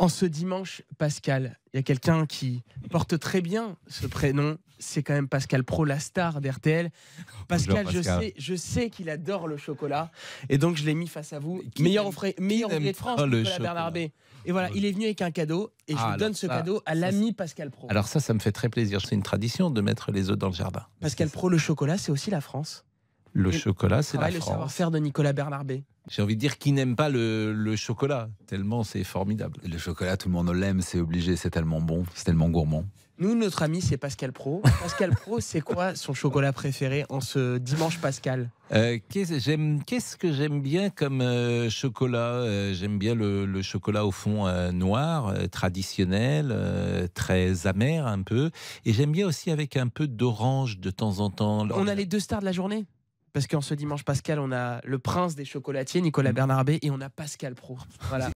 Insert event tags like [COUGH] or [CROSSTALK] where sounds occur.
En ce dimanche, Pascal, il y a quelqu'un qui porte très bien ce prénom. C'est quand même Pascal Pro, la star d'RTL. Pascal, je sais, qu'il adore le chocolat. Et donc, je l'ai mis face à vous. meilleur de France, le la Bernard Et voilà, il est venu avec un cadeau. Et je ah, donne ce cadeau à l'ami Pascal Pro. Alors, ça, ça me fait très plaisir. C'est une tradition de mettre les œufs dans le jardin. Pascal Pro, le chocolat, c'est aussi la France le chocolat, c'est la France. Le savoir-faire de Nicolas Bernarbé. J'ai envie de dire qui n'aime pas le, chocolat, tellement c'est formidable. Le chocolat, tout le monde l'aime, c'est obligé, c'est tellement bon, c'est tellement gourmand. Nous, notre ami, c'est Pascal Pro. [LAUGHS] Pascal Pro, c'est quoi son chocolat préféré en ce dimanche Pascal euh, Qu'est-ce que j'aime bien comme euh, chocolat euh, J'aime bien le, chocolat au fond euh, noir, traditionnel, très amer un peu. Et j'aime bien aussi avec un peu d'orange de temps en temps. On a les deux stars de la journée parce qu'en ce dimanche, Pascal, on a le prince des chocolatiers, Nicolas mm. Bernardet, et on a Pascal Pro. Voilà. [LAUGHS]